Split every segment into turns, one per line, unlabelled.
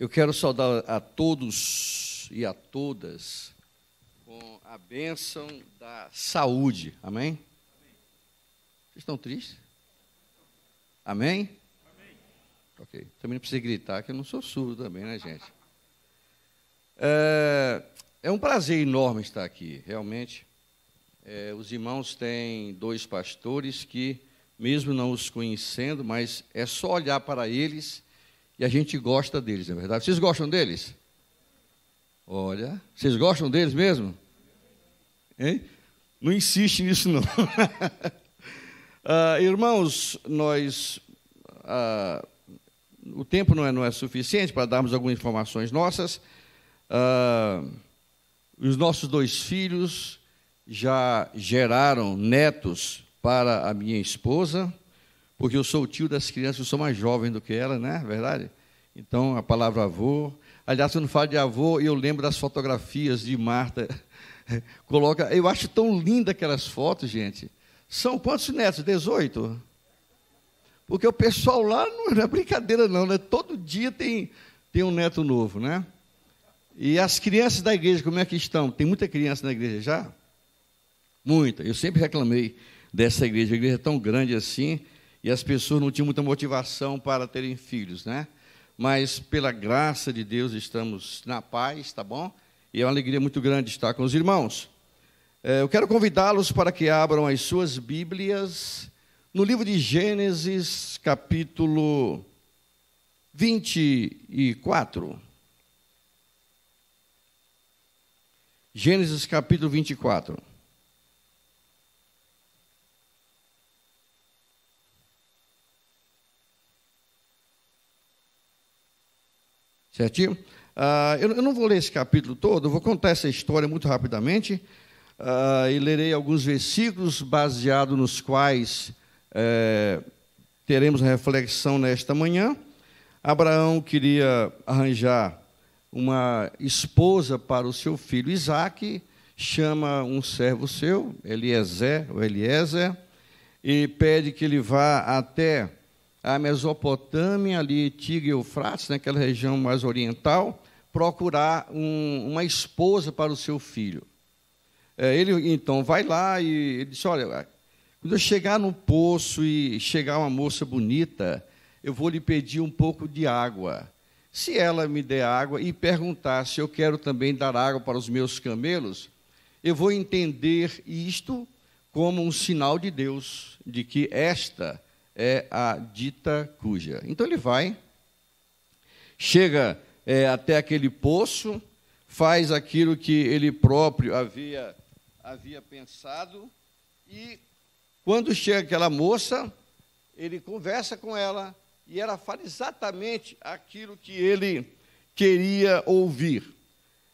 Eu quero saudar a todos e a todas com a bênção da saúde. Amém? Vocês estão tristes? Amém? Amém? Ok. Também não precisa gritar, que eu não sou surdo também, né, gente? É, é um prazer enorme estar aqui, realmente. É, os irmãos têm dois pastores que, mesmo não os conhecendo, mas é só olhar para eles e a gente gosta deles, é verdade. Vocês gostam deles? Olha, vocês gostam deles mesmo? Hein? Não insiste nisso, não. Ah, irmãos, nós. Ah, o tempo não é, não é suficiente para darmos algumas informações nossas. Ah, os nossos dois filhos já geraram netos para a minha esposa porque eu sou o tio das crianças, eu sou mais jovem do que ela, né? Verdade? Então, a palavra avô. Aliás, quando falo de avô, eu lembro das fotografias de Marta. Coloca, eu acho tão linda aquelas fotos, gente. São quantos netos? 18? Porque o pessoal lá não é brincadeira, não, né? Todo dia tem, tem um neto novo, né? E as crianças da igreja, como é que estão? Tem muita criança na igreja já? Muita. Eu sempre reclamei dessa igreja. A igreja é tão grande assim e as pessoas não tinham muita motivação para terem filhos, né? Mas pela graça de Deus estamos na paz, tá bom? E é uma alegria muito grande estar com os irmãos. É, eu quero convidá-los para que abram as suas Bíblias no livro de Gênesis, capítulo 24. Gênesis capítulo 24. Certinho? Ah, eu, eu, não vou ler esse capítulo todo, eu vou contar essa história muito rapidamente ah, e lerei alguns versículos baseados nos quais eh, teremos reflexão nesta manhã. Abraão queria arranjar uma esposa para o seu filho Isaque, chama um servo seu, Eliezer, ou Eliezer, e pede que ele vá até a Mesopotâmia, ali Tigre e Eufrates, naquela né, região mais oriental, procurar um, uma esposa para o seu filho. É, ele então vai lá e diz: Olha, quando eu chegar no poço e chegar uma moça bonita, eu vou lhe pedir um pouco de água. Se ela me der água e perguntar se eu quero também dar água para os meus camelos, eu vou entender isto como um sinal de Deus, de que esta é a dita cuja. Então ele vai, chega é, até aquele poço, faz aquilo que ele próprio havia, havia pensado, e quando chega aquela moça, ele conversa com ela e ela fala exatamente aquilo que ele queria ouvir.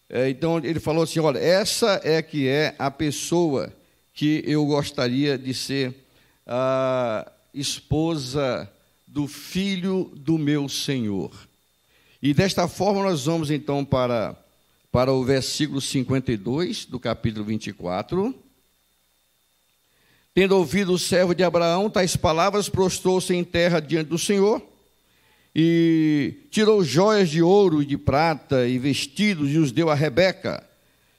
É, então ele falou assim: olha, essa é que é a pessoa que eu gostaria de ser. Ah, esposa do filho do meu Senhor. E desta forma nós vamos então para, para o versículo 52 do capítulo 24. Tendo ouvido o servo de Abraão tais palavras, prostrou-se em terra diante do Senhor e tirou joias de ouro e de prata e vestidos e os deu a Rebeca.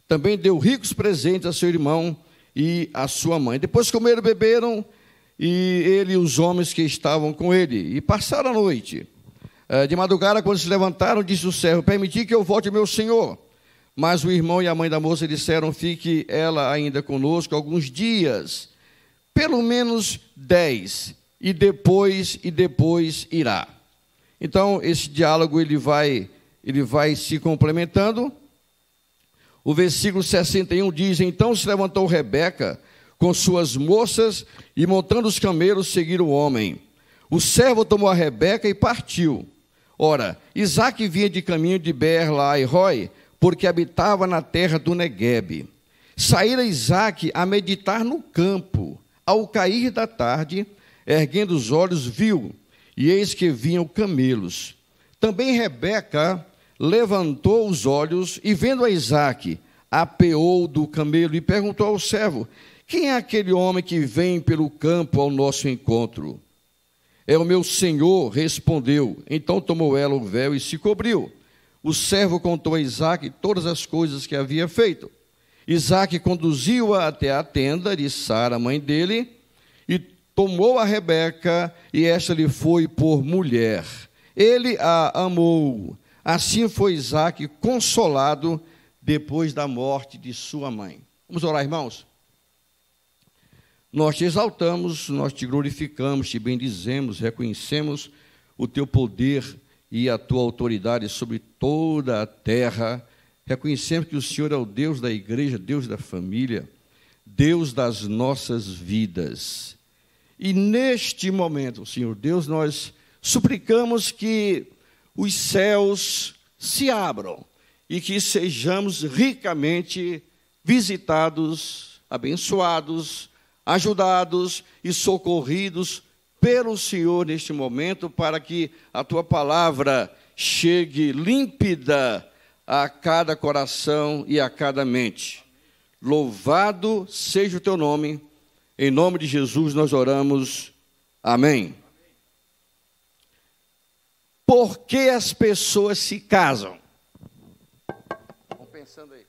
Também deu ricos presentes a seu irmão e a sua mãe. Depois comeram, beberam e ele e os homens que estavam com ele. E passaram a noite. Eh, de madrugada, quando se levantaram, disse o servo: Permiti que eu volte, meu senhor. Mas o irmão e a mãe da moça disseram: Fique ela ainda conosco alguns dias, pelo menos dez, e depois e depois irá. Então esse diálogo ele vai ele vai se complementando. O versículo 61 diz: Então se levantou Rebeca com suas moças e, montando os camelos, seguiram o homem. O servo tomou a Rebeca e partiu. Ora, Isaac vinha de caminho de Berla e porque habitava na terra do Neguebe. Saíra Isaac a meditar no campo. Ao cair da tarde, erguendo os olhos, viu, e eis que vinham camelos. Também Rebeca levantou os olhos e, vendo a Isaac, apeou do camelo e perguntou ao servo: quem é aquele homem que vem pelo campo ao nosso encontro? É o meu senhor, respondeu. Então tomou ela o véu e se cobriu. O servo contou a Isaac todas as coisas que havia feito. Isaac conduziu-a até a tenda de Sara, mãe dele, e tomou a Rebeca, e esta lhe foi por mulher. Ele a amou. Assim foi Isaac consolado depois da morte de sua mãe. Vamos orar, irmãos? Nós te exaltamos, nós te glorificamos, te bendizemos, reconhecemos o teu poder e a tua autoridade sobre toda a terra. Reconhecemos que o Senhor é o Deus da igreja, Deus da família, Deus das nossas vidas. E neste momento, Senhor Deus, nós suplicamos que os céus se abram e que sejamos ricamente visitados, abençoados, ajudados e socorridos pelo Senhor neste momento, para que a tua palavra chegue límpida a cada coração e a cada mente. Louvado seja o teu nome, em nome de Jesus nós oramos. Amém. Por que as pessoas se casam? Estão pensando aí.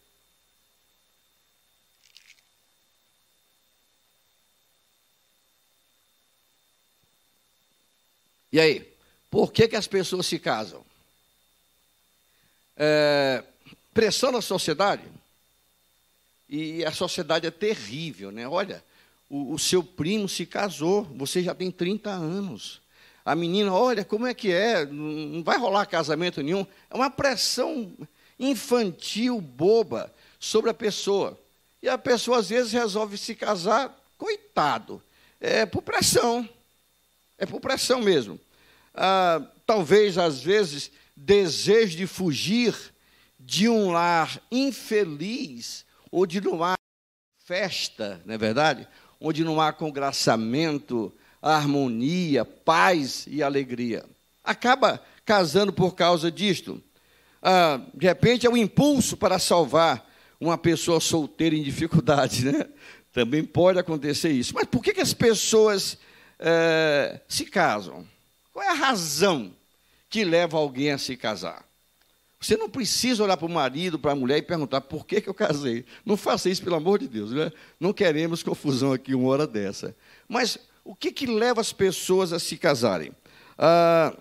E aí? Por que, que as pessoas se casam? É, pressão na sociedade? E a sociedade é terrível, né? Olha, o, o, seu primo se casou, você já tem 30 anos. A menina, olha, como é que é? Não vai rolar casamento nenhum. É uma pressão infantil, boba, sobre a pessoa. E a pessoa, às vezes, resolve se casar, coitado, é por pressão. É por pressão mesmo. Ah, talvez, às vezes, desejo de fugir de um lar infeliz ou de não há festa, não é verdade? Onde não há congraçamento, harmonia, paz e alegria. Acaba casando por causa disto. Ah, de repente é o um impulso para salvar uma pessoa solteira em dificuldade, né? Também pode acontecer isso. Mas por que, que as pessoas eh, se casam. Qual é a razão que leva alguém a se casar? Você não precisa olhar para o marido, para a mulher e perguntar por que, que eu casei. Não faça isso, pelo amor de Deus. Né? Não queremos confusão aqui uma hora dessa. Mas o que, que leva as pessoas a se casarem? Ah,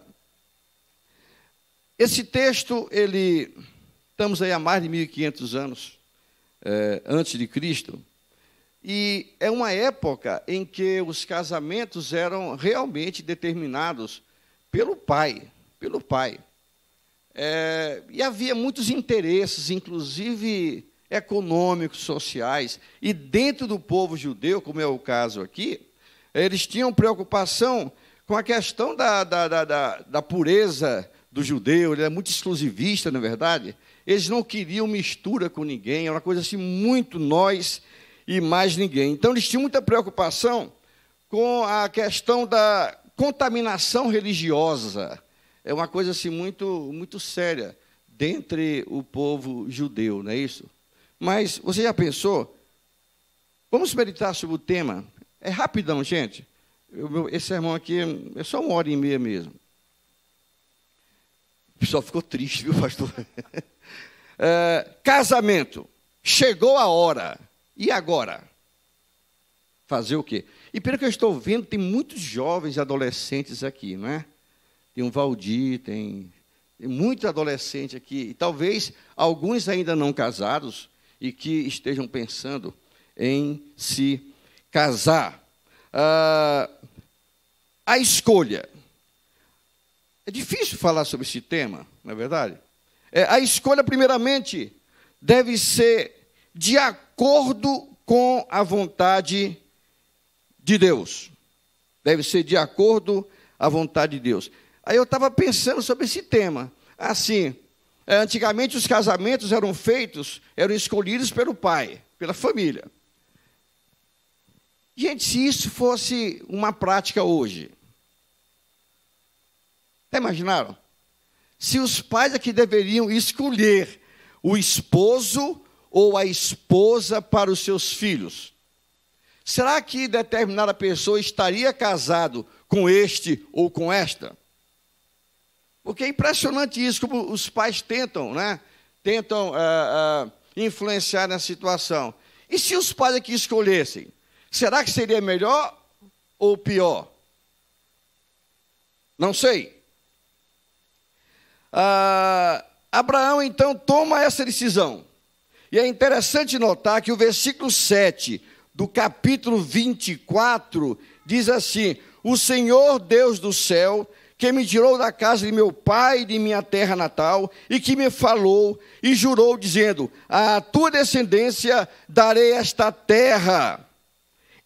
esse texto, ele estamos aí há mais de 1.500 anos é, antes de Cristo, e é uma época em que os casamentos eram realmente determinados pelo pai, pelo pai. É, e havia muitos interesses, inclusive econômicos, sociais, e dentro do povo judeu, como é o caso aqui, eles tinham preocupação com a questão da, da, da, da, da pureza do judeu, ele é muito exclusivista, na é verdade. Eles não queriam mistura com ninguém, era é uma coisa assim, muito nós e mais ninguém. Então, eles tinham muita preocupação com a questão da contaminação religiosa. É uma coisa assim muito, muito séria dentre o povo judeu, não é isso? Mas você já pensou? Vamos meditar sobre o tema. É rapidão, gente. Eu, esse sermão aqui é só uma hora e meia mesmo. O pessoal ficou triste, viu, pastor? é, casamento. Chegou a hora. E agora? Fazer o quê? E pelo que eu estou vendo, tem muitos jovens adolescentes aqui, não é? Tem um Valdir, tem, tem muito adolescente aqui. E talvez alguns ainda não casados e que estejam pensando em se casar. Ah, a escolha. É difícil falar sobre esse tema, não é verdade? É, a escolha, primeiramente, deve ser de acordo acordo com a vontade de Deus. Deve ser de acordo à vontade de Deus. Aí eu estava pensando sobre esse tema. Assim, é, antigamente os casamentos eram feitos, eram escolhidos pelo pai, pela família. Gente, se isso fosse uma prática hoje, até tá imaginaram? Se os pais é que deveriam escolher o esposo ou a esposa para os seus filhos. Será que determinada pessoa estaria casado com este ou com esta? Porque é impressionante isso, como os pais tentam, né? Tentam ah, ah, influenciar na situação. E se os pais aqui escolhessem, será que seria melhor ou pior? Não sei. Ah, Abraão então toma essa decisão. E é interessante notar que o versículo 7 do capítulo 24 diz assim: O Senhor Deus do céu, que me tirou da casa de meu pai e de minha terra natal, e que me falou e jurou, dizendo: A tua descendência darei esta terra.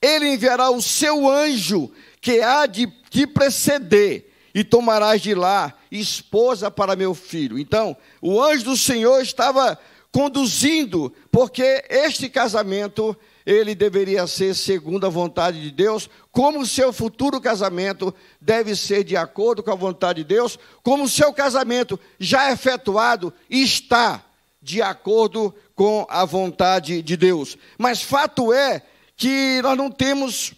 Ele enviará o seu anjo, que há de te preceder, e tomarás de lá esposa para meu filho. Então, o anjo do Senhor estava conduzindo, porque este casamento ele deveria ser segundo a vontade de Deus, como o seu futuro casamento deve ser de acordo com a vontade de Deus, como o seu casamento já é efetuado está de acordo com a vontade de Deus. Mas fato é que nós não temos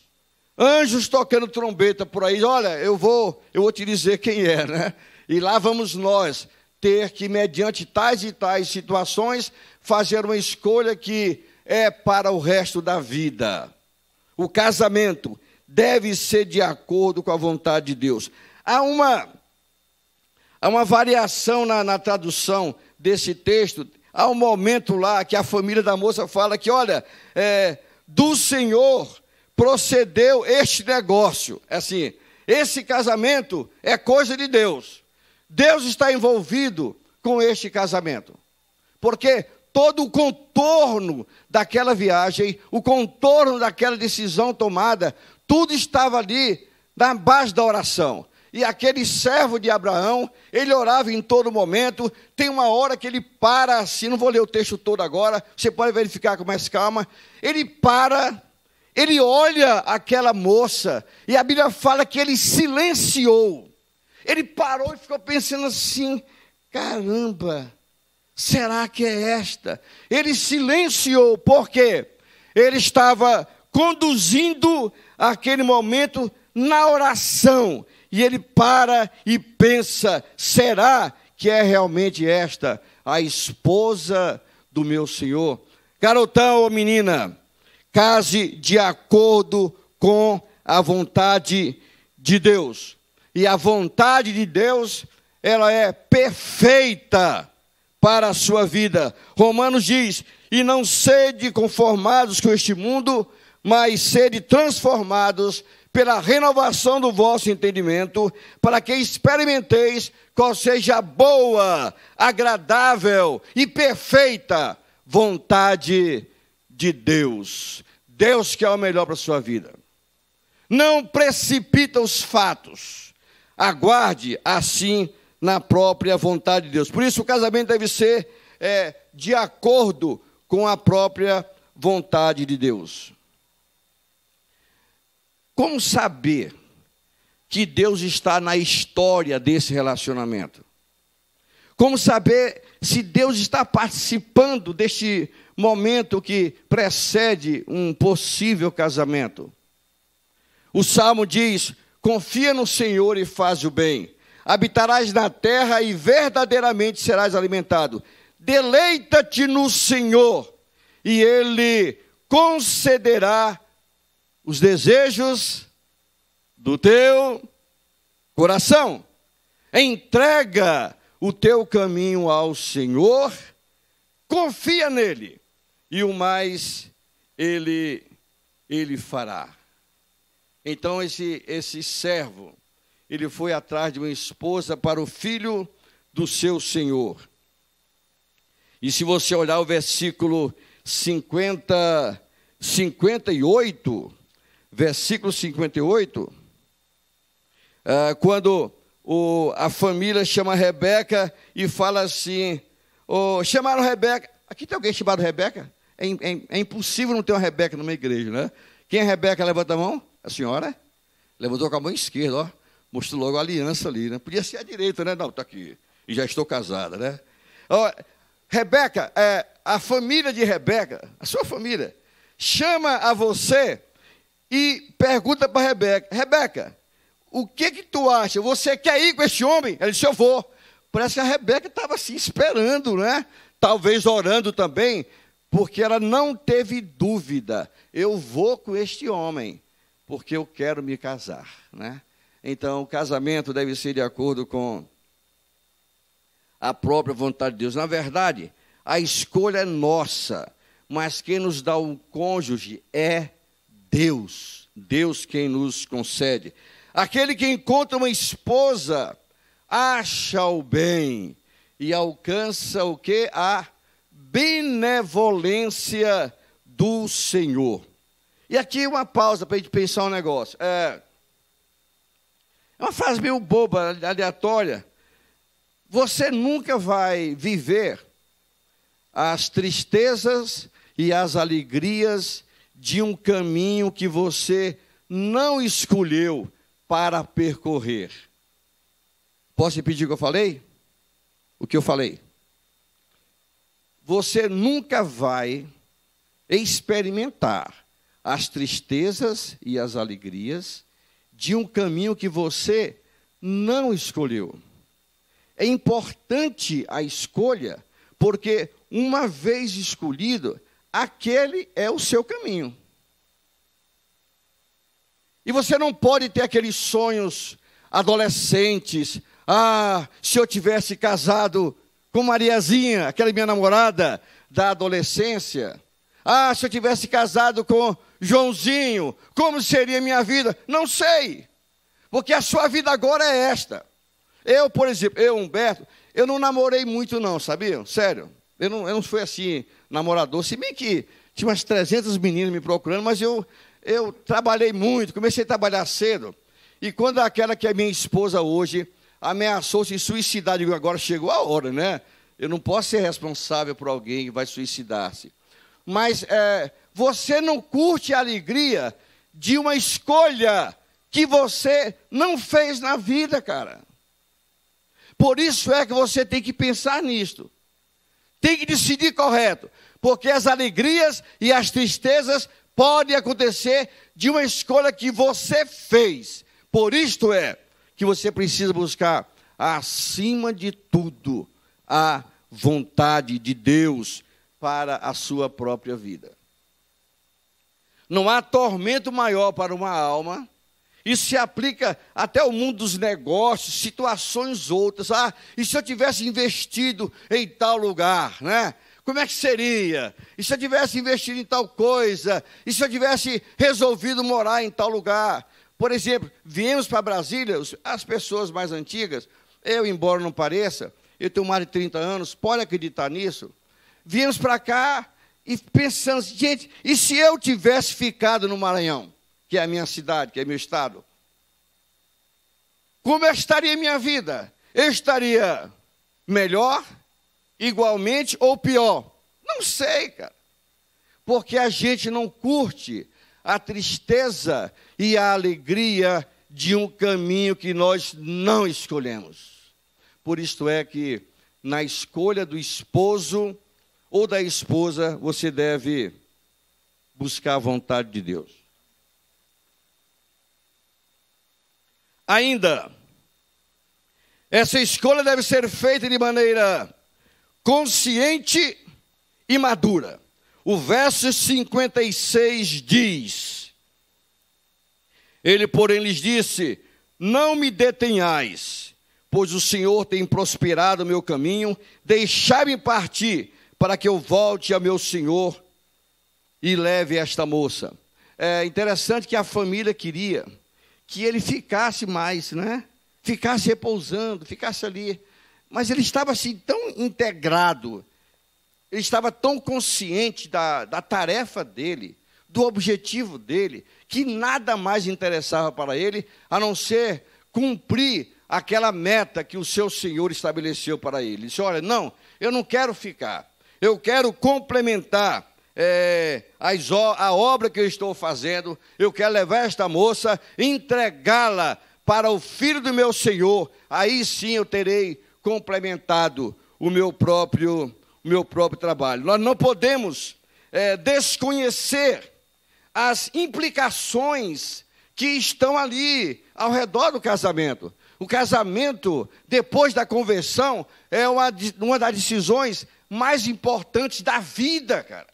anjos tocando trombeta por aí, olha, eu vou, eu vou te dizer quem é, né? E lá vamos nós ter que, mediante tais e tais situações, fazer uma escolha que é para o resto da vida. O casamento deve ser de acordo com a vontade de Deus. Há uma, há uma variação na, na tradução desse texto. Há um momento lá que a família da moça fala que, olha, é, do Senhor procedeu este negócio. É assim, esse casamento é coisa de Deus. Deus está envolvido com este casamento. Porque todo o contorno daquela viagem, o contorno daquela decisão tomada, tudo estava ali na base da oração. E aquele servo de Abraão, ele orava em todo momento. Tem uma hora que ele para assim, não vou ler o texto todo agora, você pode verificar com mais calma. Ele para, ele olha aquela moça, e a Bíblia fala que ele silenciou. Ele parou e ficou pensando assim: caramba, será que é esta? Ele silenciou, porque ele estava conduzindo aquele momento na oração. E ele para e pensa: será que é realmente esta a esposa do meu senhor? Garotão ou menina, case de acordo com a vontade de Deus. E a vontade de Deus, ela é perfeita para a sua vida. Romanos diz: "E não sede conformados com este mundo, mas sede transformados pela renovação do vosso entendimento, para que experimenteis qual seja a boa, agradável e perfeita vontade de Deus. Deus quer o melhor para a sua vida. Não precipita os fatos aguarde assim na própria vontade de Deus. Por isso, o casamento deve ser é, de acordo com a própria vontade de Deus. Como saber que Deus está na história desse relacionamento? Como saber se Deus está participando deste momento que precede um possível casamento? O salmo diz: Confia no Senhor e faz o bem. Habitarás na terra e verdadeiramente serás alimentado. Deleita-te no Senhor e Ele concederá os desejos do teu coração. Entrega o teu caminho ao Senhor, confia nele e o mais ele ele fará. Então esse, esse servo, ele foi atrás de uma esposa para o filho do seu senhor. E se você olhar o versículo 50, 58, versículo 58, ah, quando o, a família chama Rebeca e fala assim: oh, chamaram Rebeca. Aqui tem alguém chamado Rebeca? É, é, é impossível não ter uma Rebeca numa igreja, né? Quem é Rebeca? Levanta a mão. A senhora levantou com a mão esquerda, ó, mostrou logo a aliança ali, né? Podia ser a direita, né? Não, está aqui. E já estou casada, né? Ó, Rebeca, é, a família de Rebeca, a sua família, chama a você e pergunta para Rebeca: Rebeca, o que que tu acha? Você quer ir com este homem? Ela disse: Eu vou. Parece que a Rebeca estava assim esperando, né? Talvez orando também, porque ela não teve dúvida. Eu vou com este homem porque eu quero me casar, né? Então, o casamento deve ser de acordo com a própria vontade de Deus. Na verdade, a escolha é nossa, mas quem nos dá o um cônjuge é Deus. Deus quem nos concede. Aquele que encontra uma esposa acha o bem e alcança o que? A benevolência do Senhor. E aqui uma pausa para a gente pensar um negócio. É, é, uma frase meio boba, aleatória. Você nunca vai viver as tristezas e as alegrias de um caminho que você não escolheu para percorrer. Posso repetir o que eu falei? O que eu falei? Você nunca vai experimentar as tristezas e as alegrias de um caminho que você não escolheu. É importante a escolha, porque uma vez escolhido, aquele é o seu caminho. E você não pode ter aqueles sonhos adolescentes. Ah, se eu tivesse casado com Mariazinha, aquela minha namorada da adolescência. Ah, se eu tivesse casado com Joãozinho, como seria minha vida? Não sei, porque a sua vida agora é esta. Eu, por exemplo, eu, Humberto, eu não namorei muito, não, sabiam? Sério, eu não, eu não fui assim, namorador, se bem que tinha umas 300 meninas me procurando, mas eu, eu trabalhei muito, comecei a trabalhar cedo. E quando aquela que é minha esposa hoje ameaçou se suicidar, digo, agora chegou a hora, né? Eu não posso ser responsável por alguém que vai suicidar-se mas é, você não curte a alegria de uma escolha que você não fez na vida, cara. Por isso é que você tem que pensar nisto. Tem que decidir correto, porque as alegrias e as tristezas podem acontecer de uma escolha que você fez. Por isto é que você precisa buscar acima de tudo a vontade de Deus para a sua própria vida. Não há tormento maior para uma alma. Isso se aplica até ao mundo dos negócios, situações outras. Ah, e se eu tivesse investido em tal lugar, né? Como é que seria? E se eu tivesse investido em tal coisa? E se eu tivesse resolvido morar em tal lugar? Por exemplo, viemos para Brasília, as pessoas mais antigas, eu, embora não pareça, eu tenho mais de 30 anos, pode acreditar nisso? viemos para cá e pensamos, gente, e se eu tivesse ficado no Maranhão, que é a minha cidade, que é meu estado, como estaria a minha vida? Eu estaria melhor, igualmente ou pior? Não sei, cara. Porque a gente não curte a tristeza e a alegria de um caminho que nós não escolhemos. Por isto é que na escolha do esposo, ou da esposa, você deve buscar a vontade de Deus. Ainda, essa escolha deve ser feita de maneira consciente e madura. O verso 56 diz: Ele, porém, lhes disse: Não me detenhais, pois o Senhor tem prosperado o meu caminho, deixai-me partir para que eu volte ao meu senhor e leve esta moça. É interessante que a família queria que ele ficasse mais, né? Ficasse repousando, ficasse ali. Mas ele estava assim tão integrado, ele estava tão consciente da, da tarefa dele, do objetivo dele, que nada mais interessava para ele a não ser cumprir aquela meta que o seu senhor estabeleceu para ele. Ele disse: Olha, não, eu não quero ficar. Eu quero complementar é, a obra que eu estou fazendo. Eu quero levar esta moça, entregá-la para o filho do meu Senhor. Aí sim eu terei complementado o meu próprio, o meu próprio trabalho. Nós não podemos é, desconhecer as implicações que estão ali ao redor do casamento. O casamento, depois da conversão, é uma, uma das decisões mais importantes da vida, cara.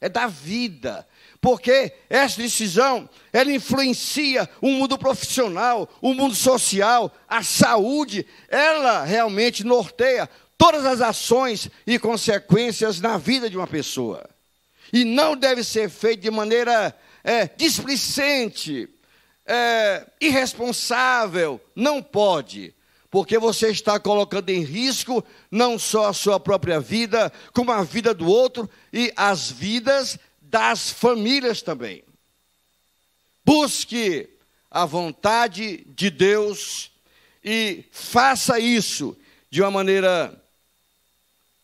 É da vida. Porque essa decisão, ela influencia o mundo profissional, o mundo social, a saúde, ela realmente norteia todas as ações e consequências na vida de uma pessoa. E não deve ser feito de maneira é, displicente, é, irresponsável, não pode porque você está colocando em risco não só a sua própria vida, como a vida do outro e as vidas das famílias também. Busque a vontade de Deus e faça isso de uma maneira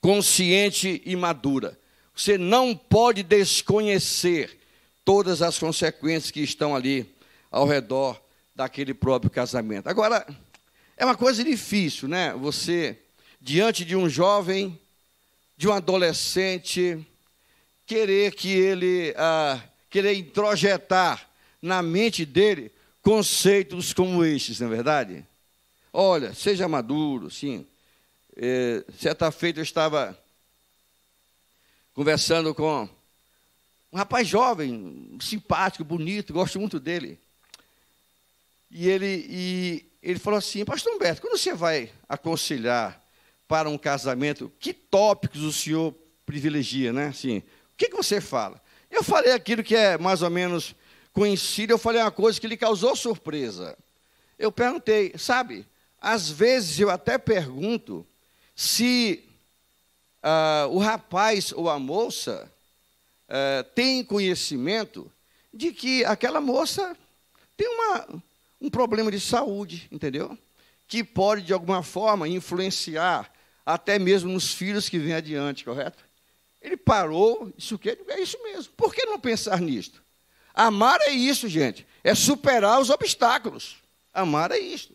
consciente e madura. Você não pode desconhecer todas as consequências que estão ali ao redor daquele próprio casamento. Agora, é uma coisa difícil, né? Você, diante de um jovem, de um adolescente, querer que ele, ah, querer introjetar na mente dele conceitos como estes, não é verdade? Olha, seja maduro, sim. É, certa feita eu estava conversando com um rapaz jovem, simpático, bonito, gosto muito dele. E ele, e ele falou assim: Pastor Humberto, quando você vai aconselhar para um casamento, que tópicos o senhor privilegia, né? Assim, o que, que você fala? Eu falei aquilo que é mais ou menos conhecido, eu falei uma coisa que lhe causou surpresa. Eu perguntei, sabe, às vezes eu até pergunto se ah, o rapaz ou a moça eh, tem conhecimento de que aquela moça tem uma, um problema de saúde, entendeu? Que pode, de alguma forma, influenciar até mesmo nos filhos que vêm adiante, correto? Ele parou, isso que é, é isso mesmo. Por que não pensar nisto? Amar é isso, gente. É superar os obstáculos. Amar é isso.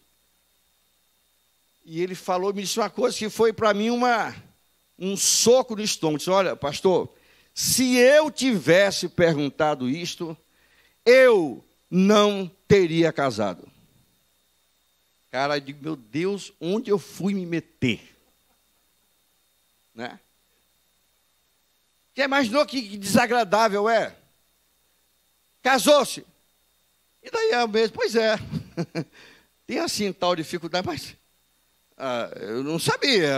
E ele falou, me disse uma coisa que foi para mim uma, um soco no estômago. Disse, olha, pastor, se eu tivesse perguntado isto, eu não teria casado. Cara, eu digo, meu Deus, onde eu fui me meter? Né? Já imaginou que desagradável é? Casou-se. E daí é o mesmo, pois é. Tem assim tal dificuldade, mas ah, eu não sabia.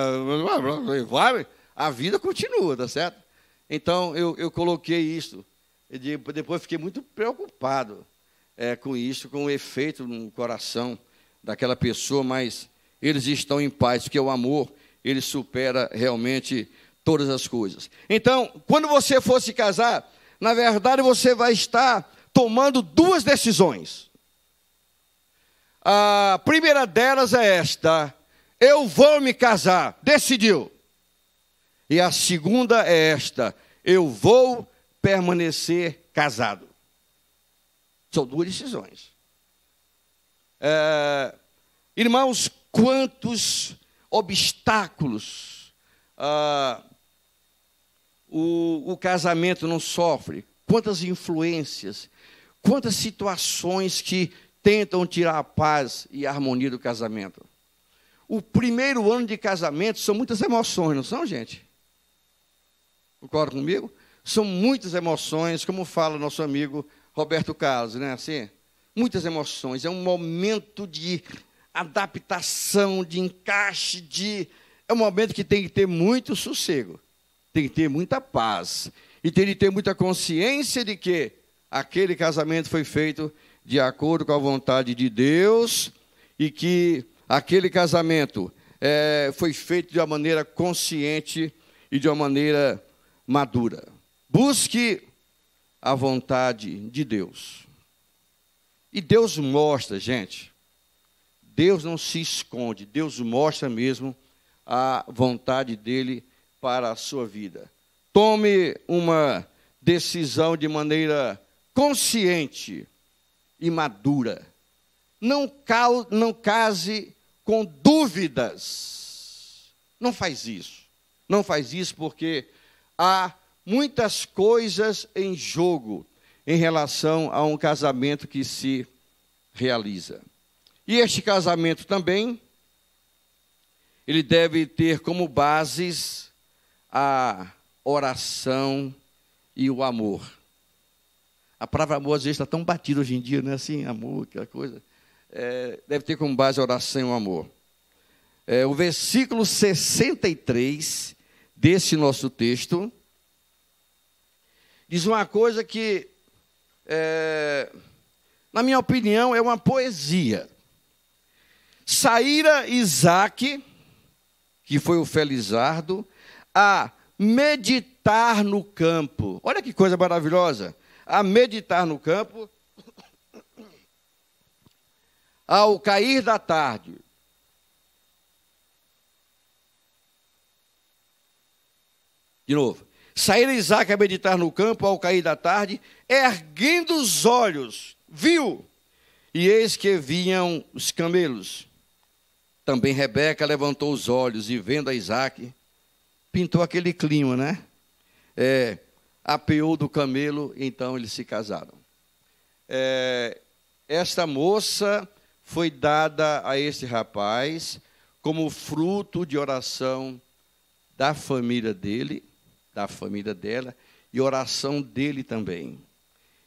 Vai, a vida continua, tá certo? Então eu, eu coloquei isso. Depois fiquei muito preocupado é, com isso, com um efeito no coração daquela pessoa, mas eles estão em paz, porque o amor, ele supera realmente todas as coisas. Então, quando você for se casar, na verdade você vai estar tomando duas decisões. A primeira delas é esta: eu vou me casar, decidiu. E a segunda é esta: eu vou permanecer casado. São duas decisões. É, irmãos, quantos obstáculos ah, o, o casamento não sofre, quantas influências, quantas situações que tentam tirar a paz e a harmonia do casamento. O primeiro ano de casamento são muitas emoções, não são, gente? Concorda comigo? São muitas emoções, como fala nosso amigo Roberto Carlos, né? Assim, muitas emoções. É um momento de adaptação, de encaixe, de é um momento que tem que ter muito sossego, tem que ter muita paz e tem que ter muita consciência de que aquele casamento foi feito de acordo com a vontade de Deus e que aquele casamento é, foi feito de uma maneira consciente e de uma maneira madura. Busque a vontade de Deus. E Deus mostra, gente, Deus não se esconde, Deus mostra mesmo a vontade dele para a sua vida. Tome uma decisão de maneira consciente e madura. Não, cal, não case com dúvidas. Não faz isso. Não faz isso porque há muitas coisas em jogo em relação a um casamento que se realiza. E este casamento também ele deve ter como bases a oração e o amor. A palavra amor às vezes está tão batida hoje em dia, né? Assim, amor, aquela coisa. É, deve ter como base a oração e o amor. É, o versículo 63 desse nosso texto diz uma coisa que, é, na minha opinião, é uma poesia. Saíra Isaac, que foi o Felizardo, a meditar no campo. Olha que coisa maravilhosa! A meditar no campo ao cair da tarde. De novo. Saíra Isaac a meditar no campo ao cair da tarde, erguendo os olhos, viu, e eis que vinham os camelos. Também Rebeca levantou os olhos e, vendo a Isaac, pintou aquele clima, né? É, apeou do camelo, então eles se casaram. É, esta moça foi dada a este rapaz como fruto de oração da família dele da família dela e oração dele também.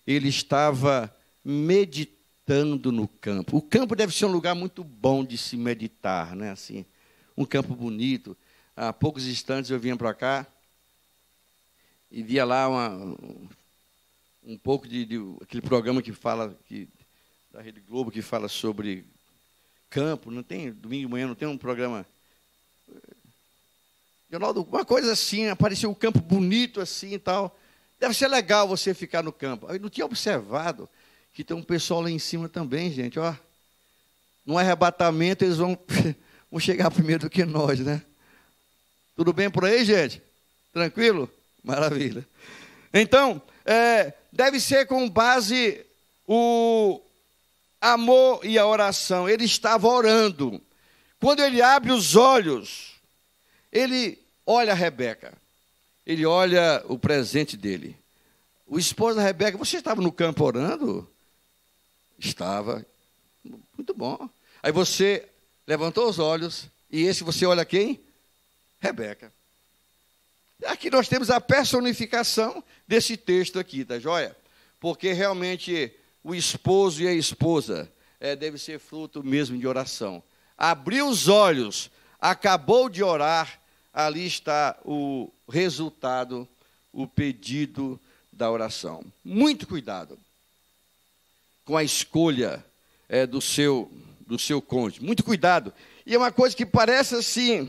Ele estava meditando no campo. O campo deve ser um lugar muito bom de se meditar, né? Assim, um campo bonito. Há poucos instantes eu vinha para cá e via lá uma, um pouco de, de, aquele programa que fala que, da Rede Globo que fala sobre campo. Não tem domingo de manhã não tem um programa Ronaldo, uma coisa assim, apareceu um campo bonito assim e tal. Deve ser legal você ficar no campo. Eu não tinha observado que tem um pessoal lá em cima também, gente. Ó, num arrebatamento eles vão, vão chegar primeiro do que nós, né? Tudo bem por aí, gente? Tranquilo? Maravilha. Então, é, deve ser com base o amor e a oração. Ele estava orando. Quando ele abre os olhos, ele olha a Rebeca, ele olha o presente dele. O esposo da Rebeca, você estava no campo orando? Estava. Muito bom. Aí você levantou os olhos e esse você olha quem? Rebeca. Aqui nós temos a personificação desse texto aqui, tá joia? Porque realmente o esposo e a esposa é, deve ser fruto mesmo de oração. Abriu os olhos, acabou de orar ali está o resultado, o pedido da oração. Muito cuidado com a escolha é, do seu do seu cônjuge. Muito cuidado. E é uma coisa que parece assim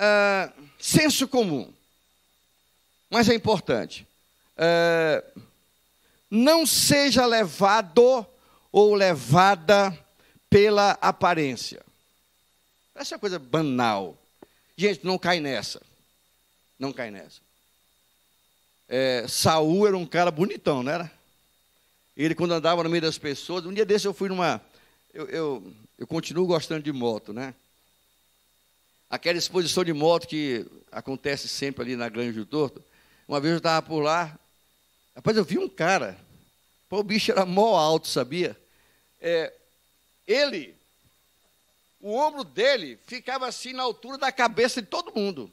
uh, senso comum, mas é importante. Uh, não seja levado ou levada pela aparência. Essa é uma coisa banal. Gente, não cai nessa. Não cai nessa. É, Saul era um cara bonitão, não era? Ele, quando andava no meio das pessoas, um dia desse eu fui numa. Eu, eu, eu continuo gostando de moto, né? Aquela exposição de moto que acontece sempre ali na Grande do Torto. Uma vez eu estava por lá, rapaz, eu vi um cara. Pô, o bicho era mó alto, sabia? É, ele o ombro dele ficava assim na altura da cabeça de todo mundo.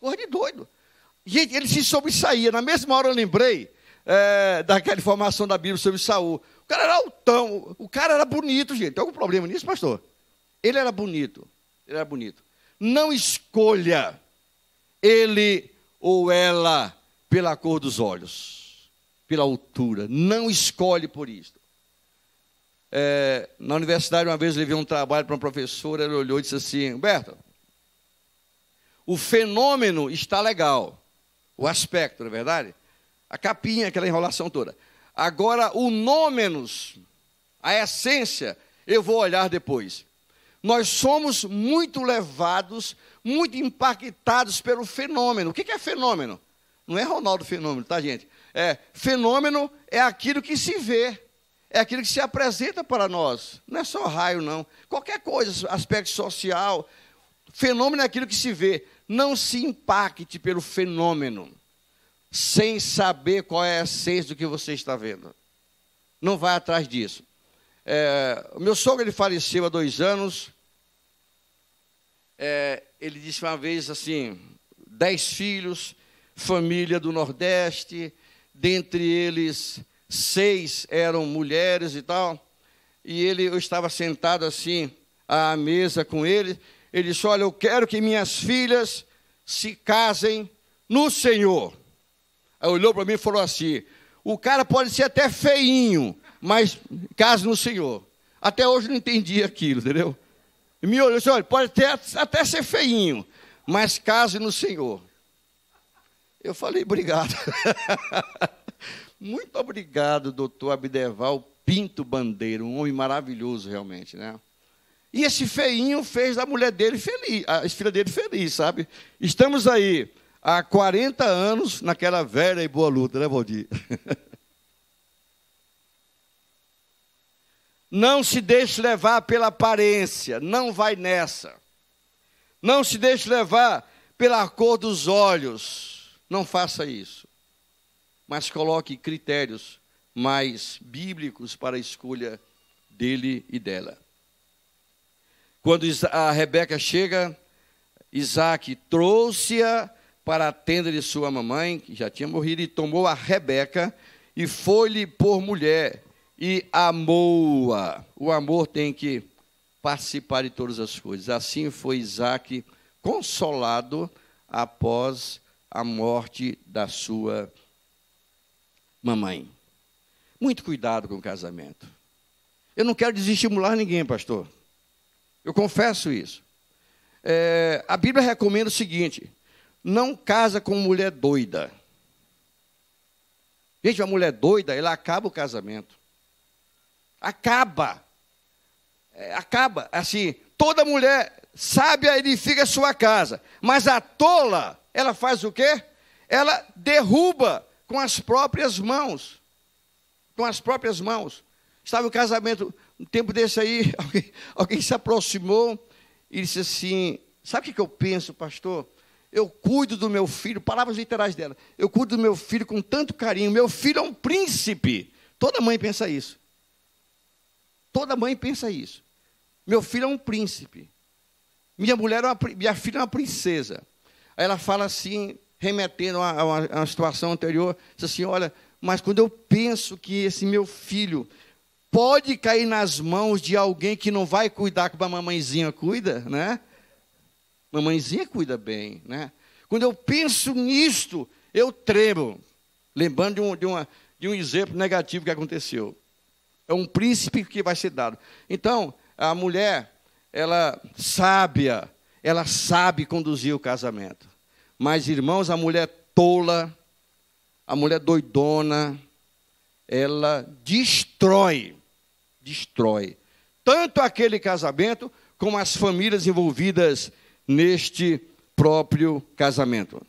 Coisa de doido. Gente, ele se sobressaía. Na mesma hora eu lembrei é, daquela informação da Bíblia sobre Saul. O cara era altão, o cara era bonito, gente. Tem algum problema nisso, pastor? Ele era bonito. Ele era bonito. Não escolha ele ou ela pela cor dos olhos, pela altura. Não escolhe por isso. É, na universidade, uma vez, levei um trabalho para uma professora, ela olhou e disse assim, Humberto, o fenômeno está legal, o aspecto, não é verdade? A capinha, aquela enrolação toda. Agora, o nômenos, a essência, eu vou olhar depois. Nós somos muito levados, muito impactados pelo fenômeno. O que é fenômeno? Não é Ronaldo Fenômeno, tá, gente? É, fenômeno é aquilo que se vê é aquilo que se apresenta para nós. Não é só raio, não. Qualquer coisa, aspecto social, fenômeno é aquilo que se vê. Não se impacte pelo fenômeno, sem saber qual é a essência do que você está vendo. Não vai atrás disso. É, o meu sogro ele faleceu há dois anos. É, ele disse uma vez assim: dez filhos, família do Nordeste, dentre eles seis eram mulheres e tal, e ele, eu estava sentado assim à mesa com ele, ele disse: Olha, eu quero que minhas filhas se casem no Senhor. Aí olhou para mim e falou assim: O cara pode ser até feinho, mas case no Senhor. Até hoje não entendi aquilo, entendeu? E me olhou e disse: Olha, pode até, até ser feinho, mas case no Senhor. Eu falei: Obrigado. Muito obrigado, doutor Abdeval Pinto Bandeira, um homem maravilhoso realmente, né? E esse feinho fez a mulher dele feliz, a filha dele feliz, sabe? Estamos aí há 40 anos naquela velha e boa luta, né, Valdir? Não se deixe levar pela aparência, não vai nessa. Não se deixe levar pela cor dos olhos, não faça isso mas coloque critérios mais bíblicos para a escolha dele e dela. Quando a Rebeca chega, Isaac trouxe-a para a tenda de sua mamãe, que já tinha morrido, e tomou a Rebeca e foi-lhe por mulher e amou-a. O amor tem que participar de todas as coisas. Assim foi Isaac consolado após a morte da sua mãe mamãe. Muito cuidado com o casamento. Eu não quero desestimular ninguém, pastor. Eu confesso isso. É, a Bíblia recomenda o seguinte: não casa com mulher doida. Gente, uma mulher doida, ela acaba o casamento. Acaba. É, acaba. Assim, toda mulher sábia edifica sua casa, mas a tola, ela faz o quê? Ela derruba com as próprias mãos. Com as próprias mãos. Estava o casamento, um tempo desse aí, alguém, alguém se aproximou e disse assim: Sabe o que eu penso, pastor? Eu cuido do meu filho, palavras literais dela. Eu cuido do meu filho com tanto carinho. Meu filho é um príncipe. Toda mãe pensa isso. Toda mãe pensa isso. Meu filho é um príncipe. Minha mulher é uma, minha filha é uma princesa. Aí ela fala assim remetendo a, a, a uma situação anterior, disse assim: olha, mas quando eu penso que esse meu filho pode cair nas mãos de alguém que não vai cuidar como a mamãezinha cuida, né? Mamãezinha cuida bem, né? Quando eu penso nisto, eu tremo, lembrando de um, de, uma, de um exemplo negativo que aconteceu. É um príncipe que vai ser dado. Então, a mulher, ela sábia, ela sabe conduzir o casamento. Mas, irmãos, a mulher tola, a mulher doidona, ela destrói, destrói tanto aquele casamento como as famílias envolvidas neste próprio casamento.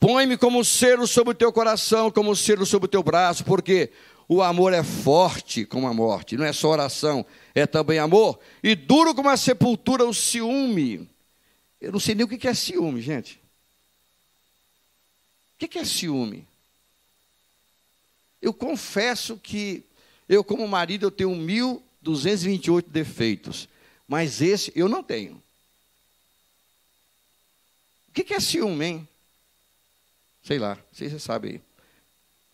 Põe-me como selo sobre o teu coração, como selo sobre o teu braço, porque o amor é forte como a morte, não é só oração, é também amor, e duro como a sepultura o ciúme. Eu não sei nem o que é ciúme, gente. O que é ciúme? Eu confesso que eu, como marido, eu tenho 1.228 defeitos, mas esse eu não tenho. O que é ciúme, hein? Sei lá, sei se você sabe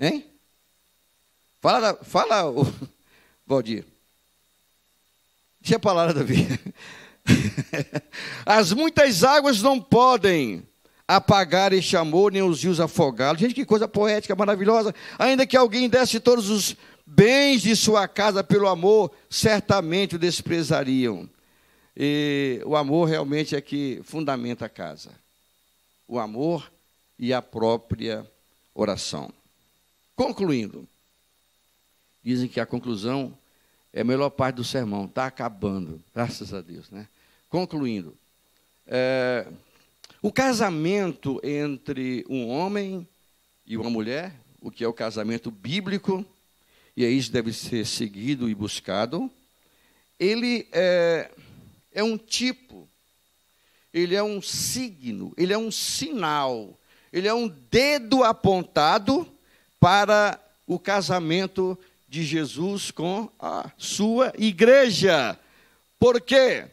aí. Hein? Fala, fala, Valdir. Tinha a palavra, Davi. As muitas águas não podem apagar este amor, nem os rios afogá-lo. Gente, que coisa poética, maravilhosa. Ainda que alguém desse todos os bens de sua casa pelo amor, certamente o desprezariam. E o amor realmente é que fundamenta a casa. O amor e a própria oração. Concluindo, dizem que a conclusão é a melhor parte do sermão, está acabando, graças a Deus, né? Concluindo, é, o casamento entre um homem e uma mulher, o que é o casamento bíblico, e aí isso deve ser seguido e buscado, ele é, é um tipo, ele é um signo, ele é um sinal, ele é um dedo apontado para o casamento de Jesus com a sua igreja. Por quê?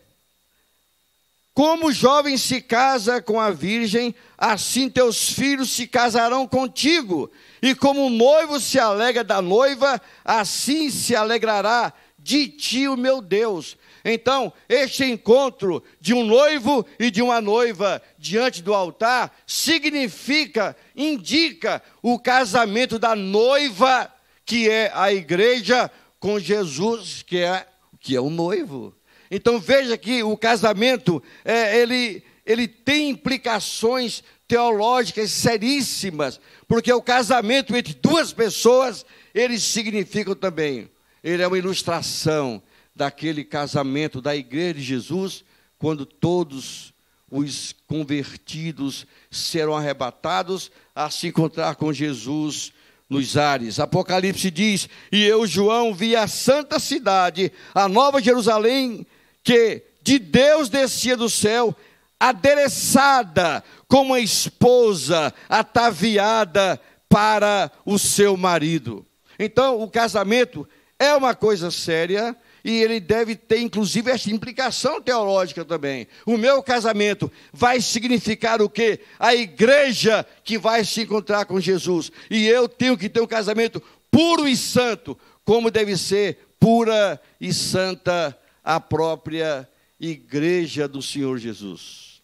Como o jovem se casa com a virgem, assim teus filhos se casarão contigo. E como o noivo se alegra da noiva, assim se alegrará de ti o meu Deus. Então, este encontro de um noivo e de uma noiva diante do altar significa, indica o casamento da noiva, que é a igreja, com Jesus, que é, que é o noivo. Então veja que o casamento, é, ele, ele tem implicações teológicas seríssimas, porque o casamento entre duas pessoas, eles significam também, ele é uma ilustração daquele casamento da igreja de Jesus, quando todos os convertidos serão arrebatados a se encontrar com Jesus nos ares. Apocalipse diz: E eu, João, vi a santa cidade, a nova Jerusalém que de Deus descia do céu, adereçada como a esposa ataviada para o seu marido. Então, o casamento é uma coisa séria e ele deve ter, inclusive, essa implicação teológica também. O meu casamento vai significar o quê? A igreja que vai se encontrar com Jesus. E eu tenho que ter um casamento puro e santo, como deve ser pura e santa a própria igreja do Senhor Jesus.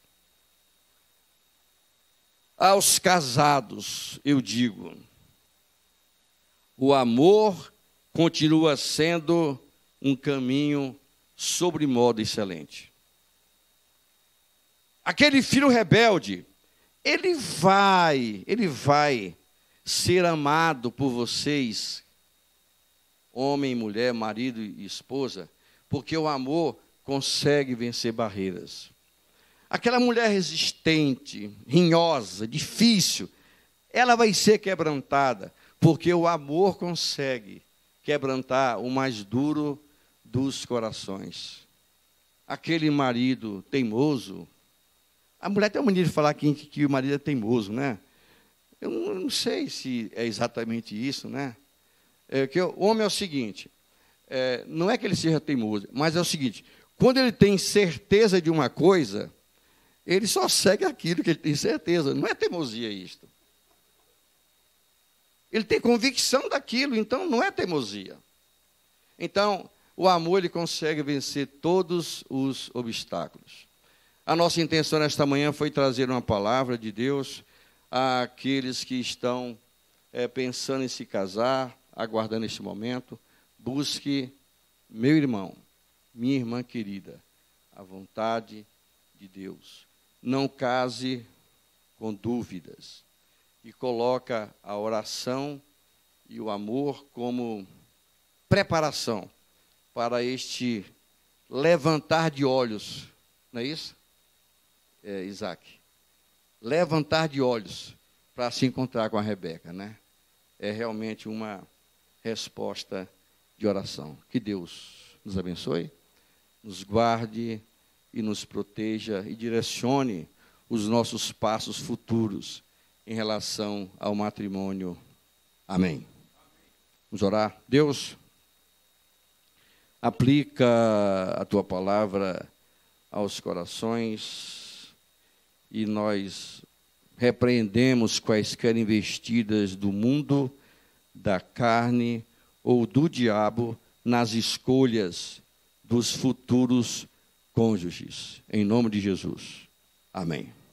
Aos casados, eu digo, o amor continua sendo um caminho sobremodo excelente. Aquele filho rebelde, ele vai, ele vai ser amado por vocês, homem, mulher, marido e esposa, porque o amor consegue vencer barreiras. Aquela mulher resistente, rinhosa, difícil, ela vai ser quebrantada, porque o amor consegue quebrantar o mais duro dos corações. Aquele marido teimoso, a mulher tem uma maneira de falar que, que o marido é teimoso, né? Eu não, não sei se é exatamente isso, né? É, que o homem é o seguinte: é, não é que ele seja teimoso, mas é o seguinte: quando ele tem certeza de uma coisa, ele só segue aquilo que ele tem certeza. Não é teimosia isto. Ele tem convicção daquilo, então não é teimosia. Então, o amor ele consegue vencer todos os obstáculos. A nossa intenção nesta manhã foi trazer uma palavra de Deus àqueles que estão é, pensando em se casar, aguardando este momento. Busque, meu irmão, minha irmã querida, a vontade de Deus. Não case com dúvidas e coloca a oração e o amor como preparação para este levantar de olhos, não é isso? É, Isaac. Levantar de olhos para se encontrar com a Rebeca, né? É realmente uma resposta de oração. Que Deus nos abençoe, nos guarde e nos proteja e direcione os nossos passos futuros em relação ao matrimônio. Amém. Vamos orar. Deus, aplica a tua palavra aos corações e nós repreendemos quaisquer investidas do mundo, da carne, ou do diabo nas escolhas dos futuros cônjuges. Em nome de Jesus. Amém.